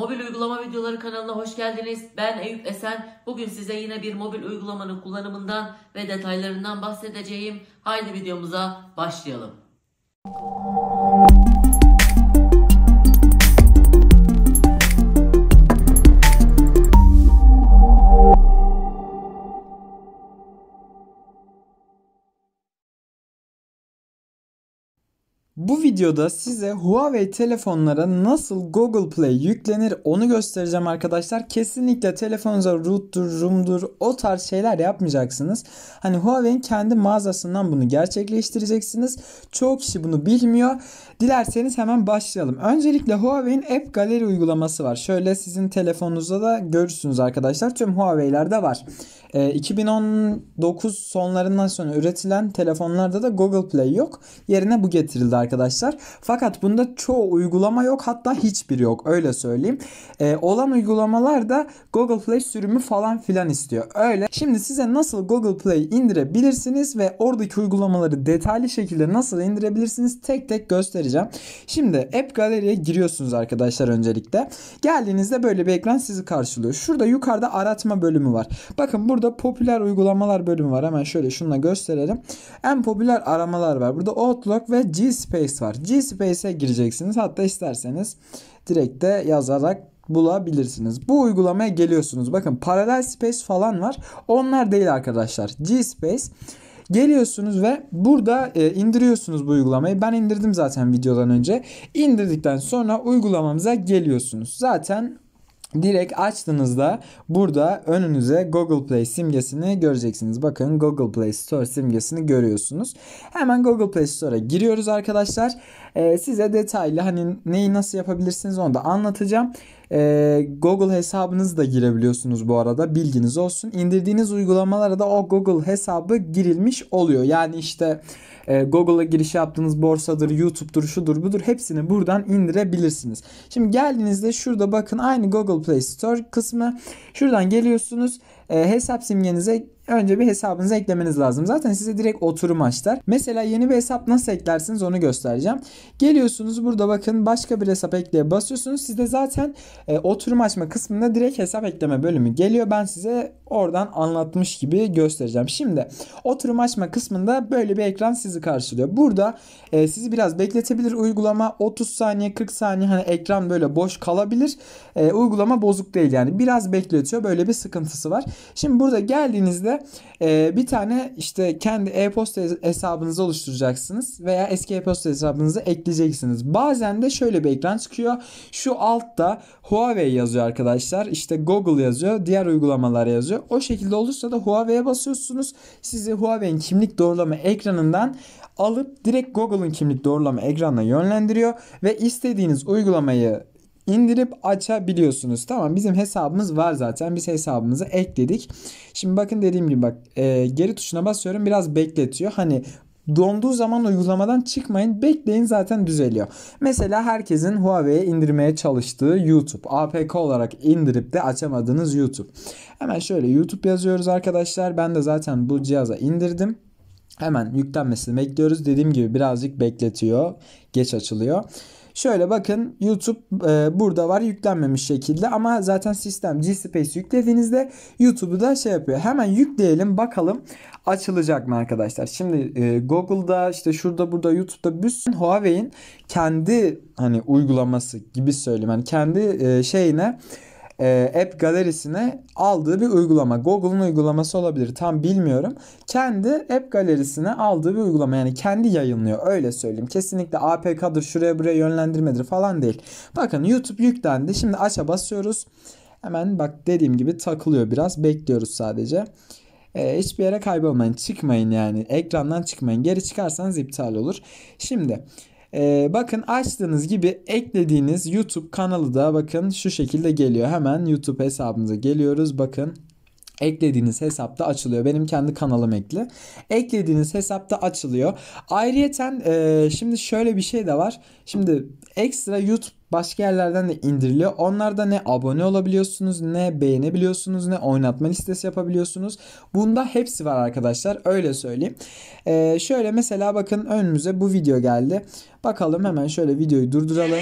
Mobil uygulama videoları kanalına hoş geldiniz. Ben Eyüp Esen. Bugün size yine bir mobil uygulamanın kullanımından ve detaylarından bahsedeceğim. Haydi videomuza başlayalım. Bu videoda size Huawei telefonlara nasıl Google Play yüklenir onu göstereceğim arkadaşlar. Kesinlikle telefonunuza root'tur, room'dur o tarz şeyler yapmayacaksınız. Hani Huawei'nin kendi mağazasından bunu gerçekleştireceksiniz. Çoğu kişi bunu bilmiyor. Dilerseniz hemen başlayalım. Öncelikle Huawei'nin App Gallery uygulaması var. Şöyle sizin telefonunuzda da görürsünüz arkadaşlar. Tüm Huawei'lerde var. E, ee, 2019 sonlarından sonra üretilen telefonlarda da Google Play yok. Yerine bu getirildi arkadaşlar arkadaşlar. Fakat bunda çoğu uygulama yok hatta hiçbir yok öyle söyleyeyim. E, olan uygulamalar da Google Play sürümü falan filan istiyor. Öyle. Şimdi size nasıl Google Play indirebilirsiniz ve oradaki uygulamaları detaylı şekilde nasıl indirebilirsiniz tek tek göstereceğim. Şimdi App Gallery'e giriyorsunuz arkadaşlar öncelikle. Geldiğinizde böyle bir ekran sizi karşılıyor. Şurada yukarıda aratma bölümü var. Bakın burada popüler uygulamalar bölümü var. Hemen şöyle şununla gösterelim. En popüler aramalar var. Burada Outlook ve G-Space G-Space var. G-Space'e gireceksiniz. Hatta isterseniz direkt de yazarak bulabilirsiniz. Bu uygulamaya geliyorsunuz. Bakın paralel space falan var. Onlar değil arkadaşlar. G-Space. Geliyorsunuz ve burada e, indiriyorsunuz bu uygulamayı. Ben indirdim zaten videodan önce. İndirdikten sonra uygulamamıza geliyorsunuz. Zaten Direkt açtığınızda burada önünüze Google Play simgesini göreceksiniz. Bakın Google Play Store simgesini görüyorsunuz. Hemen Google Play Store'a giriyoruz arkadaşlar. Ee, size detaylı hani neyi nasıl yapabilirsiniz onu da anlatacağım. E, Google hesabınızı da girebiliyorsunuz bu arada. Bilginiz olsun. İndirdiğiniz uygulamalara da o Google hesabı girilmiş oluyor. Yani işte e, Google'a giriş yaptığınız borsadır, YouTube'dur, şudur budur hepsini buradan indirebilirsiniz. Şimdi geldiğinizde şurada bakın aynı Google Play Store kısmı. Şuradan geliyorsunuz. E, hesap simgenize önce bir hesabınızı eklemeniz lazım. Zaten size direkt oturum açlar. Mesela yeni bir hesap nasıl eklersiniz onu göstereceğim. Geliyorsunuz burada bakın başka bir hesap ekleye basıyorsunuz. Sizde zaten e, oturum açma kısmında direkt hesap ekleme bölümü geliyor. Ben size oradan anlatmış gibi göstereceğim. Şimdi oturum açma kısmında böyle bir ekran sizi karşılıyor. Burada e, sizi biraz bekletebilir uygulama 30 saniye 40 saniye hani ekran böyle boş kalabilir. E, uygulama bozuk değil yani biraz bekletiyor böyle bir sıkıntısı var. Şimdi burada geldiğinizde e, bir tane işte kendi e-posta hesabınızı oluşturacaksınız veya eski e-posta hesabınızı ekleyeceksiniz. Bazen de şöyle bir ekran çıkıyor. Şu altta Huawei yazıyor arkadaşlar. İşte Google yazıyor. Diğer uygulamalar yazıyor. O şekilde olursa da Huawei'ye basıyorsunuz. Sizi Huawei'nin kimlik doğrulama ekranından alıp direkt Google'ın kimlik doğrulama ekranına yönlendiriyor ve istediğiniz uygulamayı indirip açabiliyorsunuz. Tamam bizim hesabımız var zaten. Biz hesabımızı ekledik. Şimdi bakın dediğim gibi bak e, geri tuşuna basıyorum biraz bekletiyor. Hani donduğu zaman uygulamadan çıkmayın. Bekleyin zaten düzeliyor. Mesela herkesin Huawei'ye indirmeye çalıştığı YouTube. APK olarak indirip de açamadığınız YouTube. Hemen şöyle YouTube yazıyoruz arkadaşlar. Ben de zaten bu cihaza indirdim. Hemen yüklenmesini bekliyoruz. Dediğim gibi birazcık bekletiyor. Geç açılıyor. Şöyle bakın YouTube e, burada var yüklenmemiş şekilde ama zaten sistem G-Space yüklediğinizde YouTube'u da şey yapıyor. Hemen yükleyelim bakalım açılacak mı arkadaşlar. Şimdi e, Google'da işte şurada burada YouTube'da bir sürü Huawei'in kendi hani uygulaması gibi söyleyeyim. Yani kendi e, şeyine e, app galerisine aldığı bir uygulama. Google'un uygulaması olabilir tam bilmiyorum. Kendi app galerisine aldığı bir uygulama yani kendi yayınlıyor öyle söyleyeyim. Kesinlikle APK'dır şuraya buraya yönlendirmedir falan değil. Bakın YouTube yüklendi şimdi aça basıyoruz. Hemen bak dediğim gibi takılıyor biraz bekliyoruz sadece. E, hiçbir yere kaybolmayın çıkmayın yani ekrandan çıkmayın geri çıkarsanız iptal olur. Şimdi ee, bakın açtığınız gibi eklediğiniz YouTube kanalı da bakın şu şekilde geliyor. Hemen YouTube hesabımıza geliyoruz. Bakın eklediğiniz hesapta açılıyor. Benim kendi kanalım ekli. Eklediğiniz hesapta açılıyor. Ayrıyeten e, şimdi şöyle bir şey de var. Şimdi ekstra YouTube Başka yerlerden de indiriliyor. Onlarda ne abone olabiliyorsunuz, ne beğenebiliyorsunuz, ne oynatma listesi yapabiliyorsunuz. Bunda hepsi var arkadaşlar. Öyle söyleyeyim. Ee, şöyle mesela bakın önümüze bu video geldi. Bakalım hemen şöyle videoyu durduralım.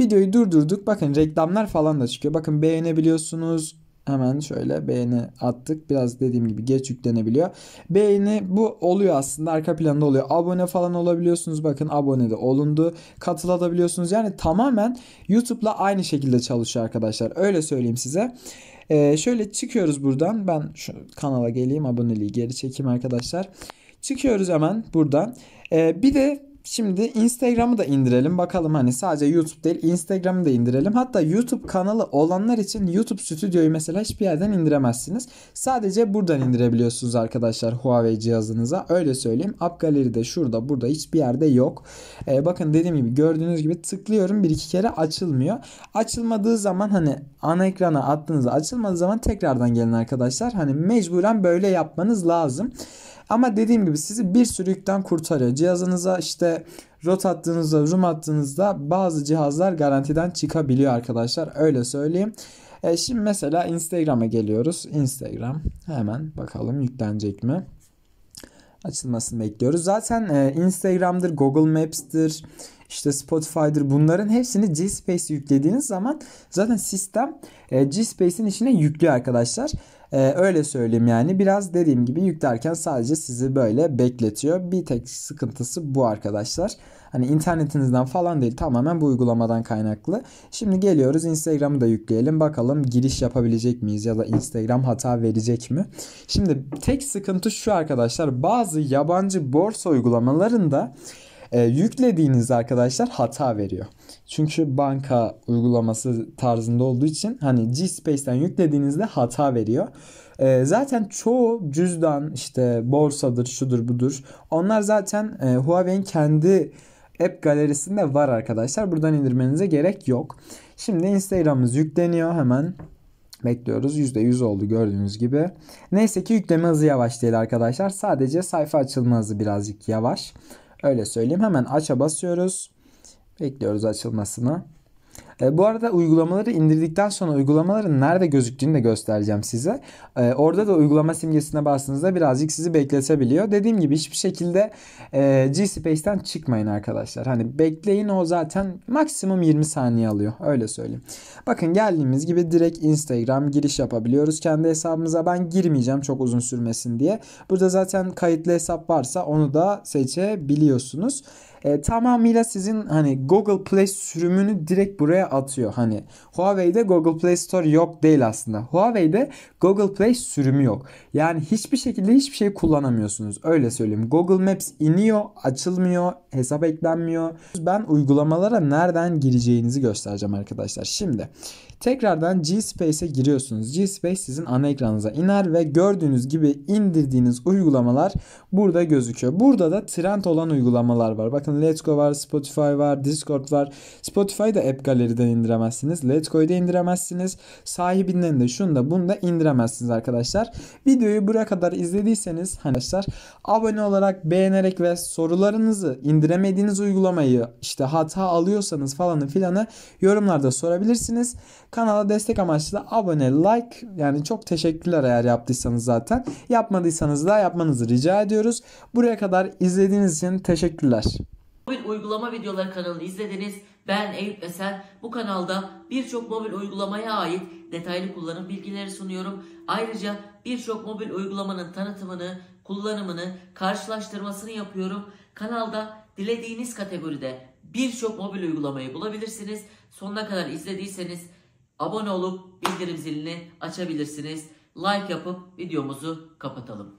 Videoyu durdurduk. Bakın reklamlar falan da çıkıyor. Bakın beğenebiliyorsunuz, Hemen şöyle beğeni attık. Biraz dediğim gibi geç yüklenebiliyor. Beğeni bu oluyor aslında arka planda oluyor. Abone falan olabiliyorsunuz. Bakın abone de olundu. Katılabiliyorsunuz. Yani tamamen YouTube'la aynı şekilde çalışıyor arkadaşlar. Öyle söyleyeyim size. Ee, şöyle çıkıyoruz buradan. Ben şu kanala geleyim. Aboneliği geri çekeyim arkadaşlar. Çıkıyoruz hemen buradan. Ee, bir de Şimdi Instagram'ı da indirelim bakalım hani sadece YouTube değil Instagram'ı da indirelim. Hatta YouTube kanalı olanlar için YouTube Stüdyo'yu mesela hiçbir yerden indiremezsiniz. Sadece buradan indirebiliyorsunuz arkadaşlar Huawei cihazınıza. Öyle söyleyeyim. App de şurada burada hiçbir yerde yok. Ee, bakın dediğim gibi gördüğünüz gibi tıklıyorum bir iki kere açılmıyor. Açılmadığı zaman hani ana ekrana attığınızda açılmadığı zaman tekrardan gelin arkadaşlar. Hani mecburen böyle yapmanız lazım. Ama dediğim gibi sizi bir sürü yükten kurtarıyor. Cihazınıza işte rot attığınızda, zoom attığınızda bazı cihazlar garantiden çıkabiliyor arkadaşlar. Öyle söyleyeyim. E şimdi mesela Instagram'a geliyoruz. Instagram hemen bakalım yüklenecek mi? Açılmasını bekliyoruz. Zaten e, Instagram'dır, Google Maps'tir, işte Spotify'dır bunların hepsini G-Space yüklediğiniz zaman zaten sistem e, G-Space'in içine yüklüyor arkadaşlar. Ee, öyle söyleyeyim yani biraz dediğim gibi yüklerken sadece sizi böyle bekletiyor. Bir tek sıkıntısı bu arkadaşlar. Hani internetinizden falan değil tamamen bu uygulamadan kaynaklı. Şimdi geliyoruz Instagram'ı da yükleyelim. Bakalım giriş yapabilecek miyiz ya da Instagram hata verecek mi? Şimdi tek sıkıntı şu arkadaşlar bazı yabancı borsa uygulamalarında e, yüklediğiniz arkadaşlar hata veriyor. Çünkü banka uygulaması tarzında olduğu için hani G-Space'den yüklediğinizde hata veriyor. E, zaten çoğu cüzdan işte borsadır şudur budur onlar zaten e, Huawei'in kendi app galerisinde var arkadaşlar. Buradan indirmenize gerek yok. Şimdi Instagram'ımız yükleniyor hemen. Bekliyoruz. %100 oldu gördüğünüz gibi. Neyse ki yükleme hızı yavaş değil arkadaşlar. Sadece sayfa açılma hızı birazcık yavaş. Öyle söyleyeyim. Hemen aça basıyoruz. Bekliyoruz açılmasını. E, bu arada uygulamaları indirdikten sonra uygulamaların nerede gözüktüğünü de göstereceğim size. E, orada da uygulama simgesine bastığınızda birazcık sizi bekletebiliyor. Dediğim gibi hiçbir şekilde e, G-Space'den çıkmayın arkadaşlar. Hani bekleyin o zaten maksimum 20 saniye alıyor. Öyle söyleyeyim. Bakın geldiğimiz gibi direkt Instagram giriş yapabiliyoruz. Kendi hesabımıza ben girmeyeceğim çok uzun sürmesin diye. Burada zaten kayıtlı hesap varsa onu da seçebiliyorsunuz e, tamamıyla sizin hani Google Play sürümünü direkt buraya atıyor. Hani Huawei'de Google Play Store yok değil aslında. Huawei'de Google Play sürümü yok. Yani hiçbir şekilde hiçbir şey kullanamıyorsunuz. Öyle söyleyeyim. Google Maps iniyor, açılmıyor, hesap eklenmiyor. Ben uygulamalara nereden gireceğinizi göstereceğim arkadaşlar. Şimdi tekrardan G-Space'e giriyorsunuz. G-Space sizin ana ekranınıza iner ve gördüğünüz gibi indirdiğiniz uygulamalar burada gözüküyor. Burada da trend olan uygulamalar var. Bakın zaten Let's Go var, Spotify var, Discord var. Spotify da App Gallery'den indiremezsiniz. Let's Go'yu da indiremezsiniz. Sahibinden de şunu da bunu da indiremezsiniz arkadaşlar. Videoyu buraya kadar izlediyseniz arkadaşlar abone olarak beğenerek ve sorularınızı indiremediğiniz uygulamayı işte hata alıyorsanız falanı filanı yorumlarda sorabilirsiniz. Kanala destek amaçlı abone, like yani çok teşekkürler eğer yaptıysanız zaten. Yapmadıysanız da yapmanızı rica ediyoruz. Buraya kadar izlediğiniz için teşekkürler. Mobil uygulama videoları kanalını izlediniz. Ben Eyüp Esen. Bu kanalda birçok mobil uygulamaya ait detaylı kullanım bilgileri sunuyorum. Ayrıca birçok mobil uygulamanın tanıtımını, kullanımını, karşılaştırmasını yapıyorum. Kanalda dilediğiniz kategoride birçok mobil uygulamayı bulabilirsiniz. Sonuna kadar izlediyseniz abone olup bildirim zilini açabilirsiniz. Like yapıp videomuzu kapatalım.